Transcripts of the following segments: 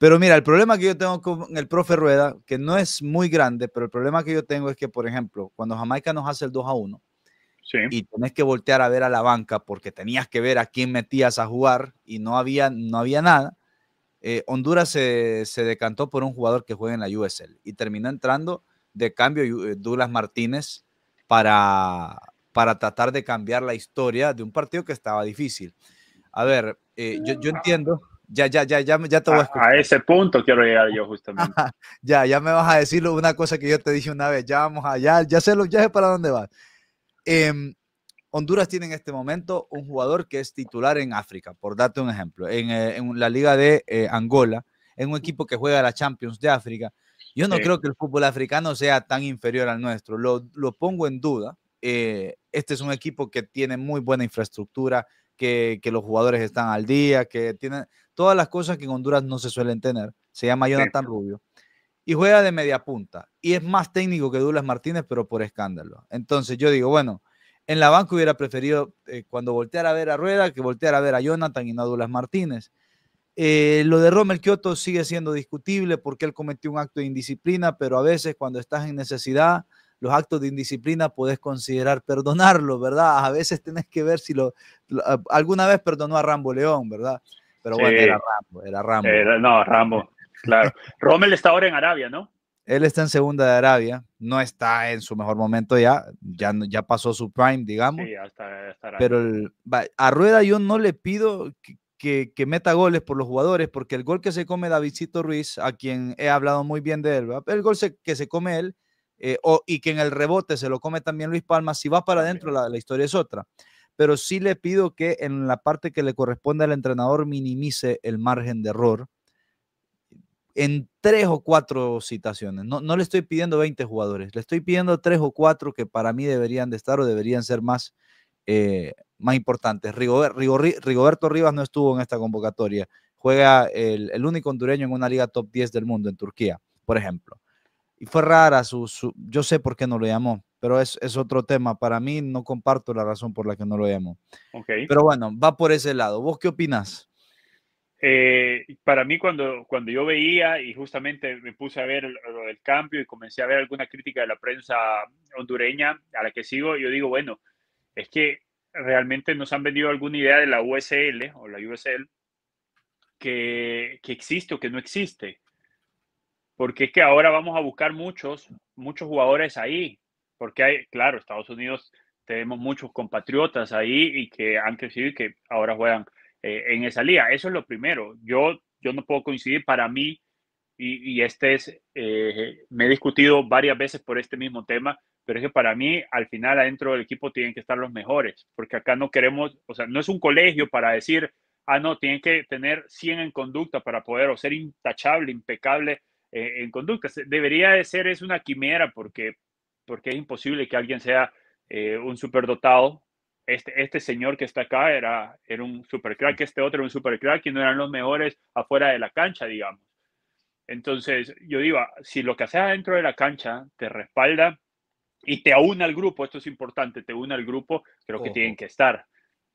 Pero mira, el problema que yo tengo con el profe Rueda, que no es muy grande, pero el problema que yo tengo es que, por ejemplo, cuando Jamaica nos hace el 2 a 1, y tenés que voltear a ver a la banca porque tenías que ver a quién metías a jugar y no había, no había nada. Eh, Honduras se, decantó por un jugador que juega en la USL y terminó entrando de cambio eh, Douglas Martínez para, para tratar de cambiar la historia de un partido que estaba difícil. A ver, eh, yo, ah. entiendo, ya, ya, ya, ya, ya te a A, ese punto quiero llegar yo justamente. ya, ya me vas a decir una cosa que yo te dije una vez. Ya vamos allá, ya sé, los viajes para dónde vas. Eh, Honduras tiene en este momento un jugador que es titular en África, por darte un ejemplo, en, eh, la liga de eh, Angola, en un equipo que juega la Champions de África. Yo no creo que el fútbol africano sea tan inferior al nuestro, lo, lo pongo en duda. Eh, este es un equipo que tiene muy buena infraestructura, que, los jugadores están al día, que tienen todas las cosas que en Honduras no se suelen tener. Se llama Jonathan Rubio. Y juega de media punta. Y es más técnico que Douglas Martínez, pero por escándalo. Entonces yo digo, bueno, en la banca hubiera preferido eh, cuando volteara a ver a Rueda que volteara a ver a Jonathan y no a Douglas Martínez. Eh, lo de Romel Kioto sigue siendo discutible porque él cometió un acto de indisciplina, pero a veces cuando estás en necesidad, los actos de indisciplina podés considerar perdonarlo, ¿verdad? A veces tenés que ver si lo, alguna vez perdonó a Rambo León, ¿verdad? Pero bueno, era Rambo, era Rambo. no, Rambo, claro. Rommel está ahora en Arabia, ¿no? Él está en segunda de Arabia, no está en su mejor momento ya, ya, ya pasó su prime, digamos. Sí, hasta pero a Rueda yo no le pido que, que, meta goles por los jugadores, porque el gol que se come Davidcito Ruiz, a quien he hablado muy bien de él, el gol que se come él eh, y que en el rebote se lo come también Luis Palma, si va para adentro la, historia es otra. Pero sí le pido que en la parte que le corresponde al entrenador minimice el margen de error en tres o cuatro citaciones. No, no le estoy pidiendo 20 jugadores, le estoy pidiendo tres o cuatro que para mí deberían de estar o deberían ser más, eh, más importantes. Rigoberto Rivas no estuvo en esta convocatoria. Juega el, el único hondureño en una liga top 10 del mundo, en Turquía, por ejemplo y fue rara su, yo sé por qué no lo llamó, pero es, otro tema. Para mí no comparto la razón por la que no lo llamó. Pero bueno, va por ese lado. ¿Vos qué opinas? Eh, para mí cuando, cuando yo veía y justamente me puse a ver lo del cambio y comencé a ver alguna crítica de la prensa hondureña a la que sigo, yo digo, bueno, es que realmente nos han vendido alguna idea de la USL o la USL que, que existe o que no existe porque es que ahora vamos a buscar muchos, muchos jugadores ahí, porque hay, claro, Estados Unidos tenemos muchos compatriotas ahí y que han crecido y que ahora juegan eh, en esa liga. Eso es lo primero. Yo, yo no puedo coincidir para mí, y, este es, eh, me he discutido varias veces por este mismo tema, pero es que para mí al final adentro del equipo tienen que estar los mejores, porque acá no queremos, o sea, no es un colegio para decir, ah, no, tienen que tener 100 en conducta para poder o ser intachable, impecable en conductas. Debería de ser, es una quimera porque, porque es imposible que alguien sea eh, un superdotado. Este, este señor que está acá era, era un supercrack, este otro era un supercrack y no eran los mejores afuera de la cancha, digamos. Entonces, yo digo, ah, si lo que haces dentro de la cancha te respalda y te aúna al grupo, esto es importante, te une al grupo, creo que tienen que estar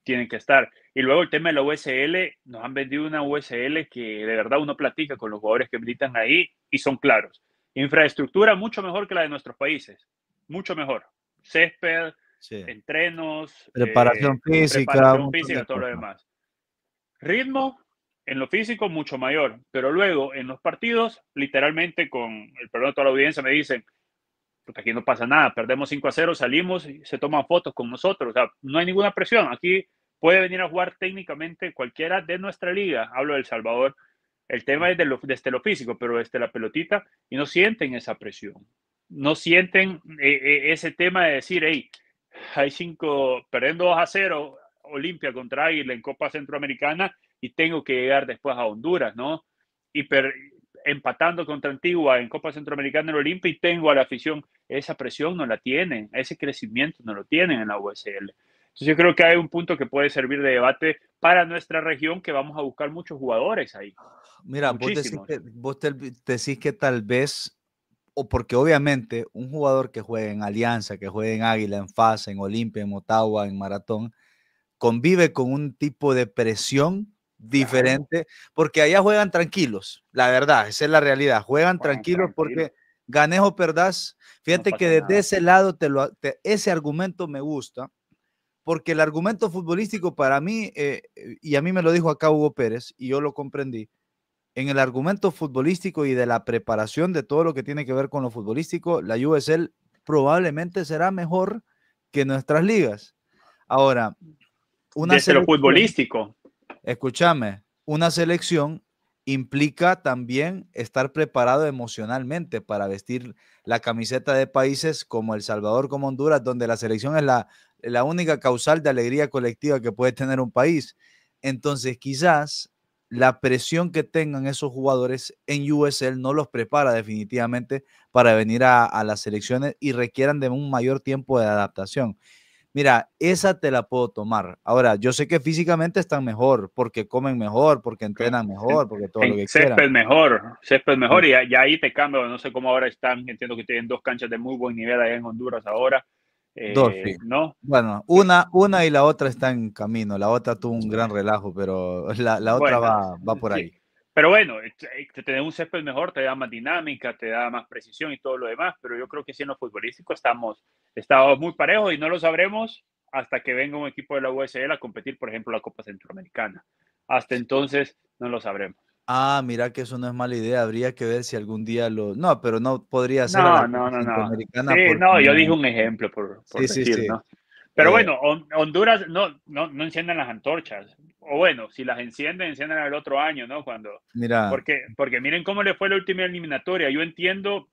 tienen que estar. Y luego el tema de la USL, nos han vendido una USL que de verdad uno platica con los jugadores que militan ahí y son claros. Infraestructura mucho mejor que la de nuestros países, mucho mejor. Césped, entrenos, eh, preparación física, física todo lo demás. Ritmo en lo físico mucho mayor, pero luego en los partidos, literalmente con el perdón de toda la audiencia, me dicen, porque aquí no pasa nada, perdemos 5 a 0, salimos y se toman fotos con nosotros, o sea, no hay ninguna presión, aquí puede venir a jugar técnicamente cualquiera de nuestra liga, hablo del Salvador, el tema es de desde lo físico, pero desde la pelotita, y no sienten esa presión, no sienten eh, eh, ese tema de decir, hey, hay cinco, perdiendo 2 a 0, Olimpia contra Águila en Copa Centroamericana y tengo que llegar después a Honduras, ¿no? Y empatando contra Antigua en Copa Centroamericana en Olimpia y tengo a la afición, esa presión no la tienen, ese crecimiento no lo tienen en la USL. Entonces yo creo que hay un punto que puede servir de debate para nuestra región que vamos a buscar muchos jugadores ahí. Mira, vos decís, que, tal vez, o porque obviamente un jugador que juegue en Alianza, que juegue en Águila, en Fase en Olimpia, en Motagua, en Maratón, convive con un tipo de presión diferente, porque allá juegan tranquilos, la verdad, esa es la realidad, juegan, tranquilos porque Ganejo o Fíjate que desde ese lado te lo, ese argumento me gusta, porque el argumento futbolístico para mí, eh, eh, y a mí me lo dijo acá Hugo Pérez, y yo lo comprendí, en el argumento futbolístico y de la preparación de todo lo que tiene que ver con lo futbolístico, la USL probablemente será mejor que nuestras ligas. Ahora, una Desde lo futbolístico. Escúchame, una selección implica también estar preparado emocionalmente para vestir la camiseta de países como El Salvador, como Honduras, donde la selección es la, la única causal de alegría colectiva que puede tener un país. Entonces, quizás la presión que tengan esos jugadores en USL no los prepara definitivamente para venir a, las selecciones y requieran de un mayor tiempo de adaptación. Mira, esa te la puedo tomar. Ahora, yo sé que físicamente están mejor, porque comen mejor, porque entrenan mejor, porque todo lo que quieran. mejor, césped mejor, y ya, ahí te cambio, no sé cómo ahora están, entiendo que tienen dos canchas de muy buen nivel allá en Honduras ahora, Dos, eh, ¿no? Bueno, eh, una, una y la otra están en camino. La otra tuvo un gran relajo, pero la, otra va, eh, por ahí. Pero bueno, te, un césped mejor, te da más dinámica, te da más precisión y todo lo demás. Pero yo creo que siendo futbolístico estamos, estamos muy parejos y no lo sabremos hasta que venga un equipo de la USL a competir, por ejemplo, la Copa Centroamericana. Hasta entonces no lo sabremos. Ah, mira que eso no es mala idea. Habría que ver si algún día lo. No, pero no podría ser. No, no, no, no, yo dije un ejemplo por, sí, sí, Pero eh, bueno, Honduras no, no, encienden las antorchas. O bueno, si las encienden, encienden el otro año, ¿no? Cuando. Mira. Porque, porque miren cómo le fue la última eliminatoria. Yo entiendo,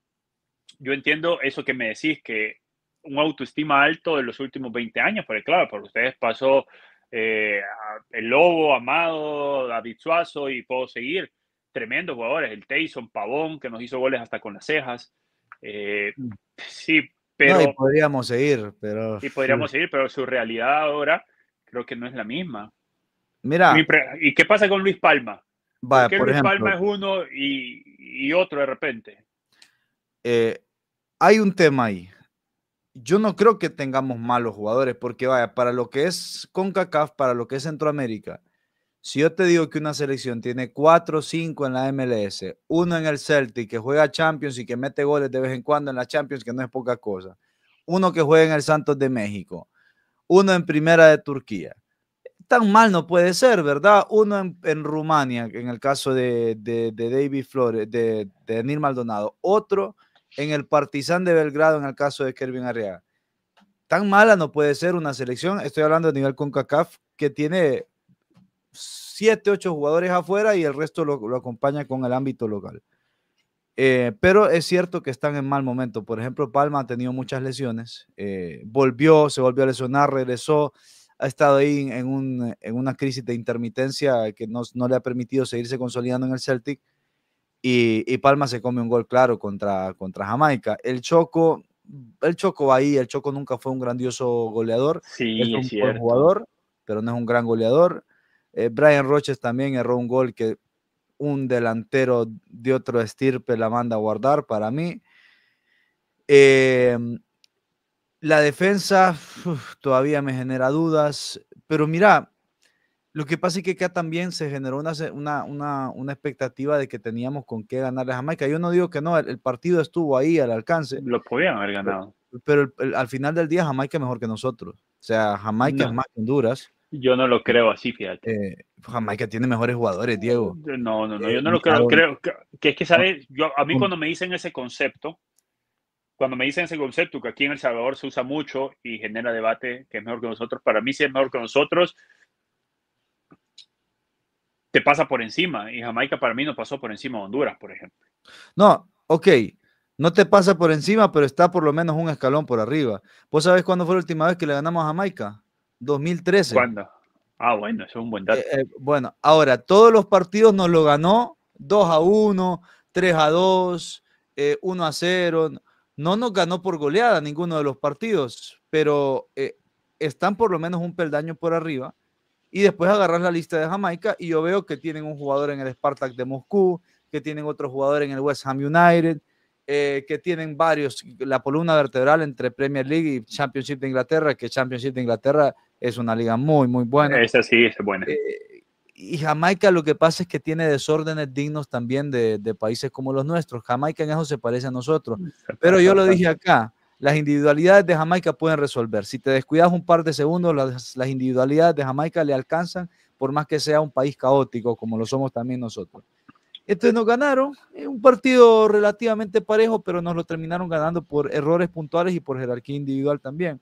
yo entiendo eso que me decís, que un autoestima alto de los últimos 20 años, porque claro, por ustedes pasó eh, el Lobo, Amado, David Suazo y puedo seguir. Tremendos jugadores, el Tayson, Pavón, que nos hizo goles hasta con las cejas. Eh, mm. sí, pero. podríamos seguir, pero. Y podríamos seguir, pero su realidad ahora creo que no es la misma. Mira. ¿Y qué pasa con Luis Palma? Luis Palma es uno y, otro de repente? Eh, hay un tema ahí yo no creo que tengamos malos jugadores, porque vaya, para lo que es CONCACAF, para lo que es Centroamérica, si yo te digo que una selección tiene 4 o 5 en la MLS, uno en el Celtic que juega Champions y que mete goles de vez en cuando en la Champions, que no es poca cosa, uno que juega en el Santos de México, uno en Primera de Turquía. Tan mal no puede ser, ¿verdad? Uno en, Rumania, en el caso de, David Flores, de, de Daniel Maldonado, otro en el Partizan de Belgrado en el caso de Kelvin Arriaga. Tan mala no puede ser una selección, estoy hablando a nivel CONCACAF, que tiene siete, ocho jugadores afuera y el resto lo, acompaña con el ámbito local. Eh, pero es cierto que están en mal momento. Por ejemplo, Palma ha tenido muchas lesiones. Eh, volvió, se volvió a lesionar, regresó. Ha estado ahí en, una crisis de intermitencia que no, le ha permitido seguirse consolidando en el Celtic y, Palma se come un gol claro contra, contra Jamaica. El Choco, el Choco ahí, el Choco nunca fue un grandioso goleador, sí, es, un buen jugador, pero no es un gran goleador. Eh, Brian Roches también erró un gol que un delantero de otro estirpe la manda a guardar para mí. Em, la defensa todavía me genera dudas, pero mira, lo que pasa es que acá también se generó una, una, una, una expectativa de que teníamos con qué ganar a Jamaica. Yo no digo que no, el, partido estuvo ahí al alcance. Lo podían haber ganado. Pero, al final del día Jamaica es mejor que nosotros. O sea, Jamaica es más que Honduras. Yo no lo creo así, fíjate. Eh, Jamaica tiene mejores jugadores, Diego. No, no, no, yo no eh, lo creo. creo que, es que, ah, ¿sabes? Yo, a mí cuando me dicen ese concepto, cuando me dicen ese concepto, que aquí en El Salvador se usa mucho y genera debate, que es mejor que nosotros, para mí sí es mejor que nosotros, te pasa por encima. Y Jamaica para mí no pasó por encima de Honduras, por ejemplo. No, ok. No te pasa por encima, pero está por lo menos un escalón por arriba. ¿Vos sabés cuándo fue la última vez que le ganamos a Jamaica? 2013. ¿Cuándo? Ah, bueno, eso es un buen dato. Eh, eh, bueno, ahora, todos los partidos nos lo ganó 2 a 1, 3 a 2, 1 eh, a 0. No nos ganó por goleada ninguno de los partidos, pero están por lo menos un peldaño por arriba y después agarrar la lista de Jamaica y yo veo que tienen un jugador en el Spartak de Moscú, que tienen otro jugador en el West Ham United, eh, que tienen varios, la columna vertebral entre Premier League y Championship de Inglaterra, que Championship de Inglaterra es una liga muy, muy buena. Esa sí, es buena. Eh, y Jamaica lo que pasa es que tiene desórdenes dignos también de, de países como los nuestros. Jamaica en eso se parece a nosotros. Mm, Pero yo lo dije acá, las individualidades de Jamaica pueden resolver. Si te descuidas un par de segundos, las, individualidades de Jamaica le alcanzan, por más que sea un país caótico, como lo somos también nosotros. Entonces nos ganaron un partido relativamente parejo, pero nos lo terminaron ganando por errores puntuales y por jerarquía individual también.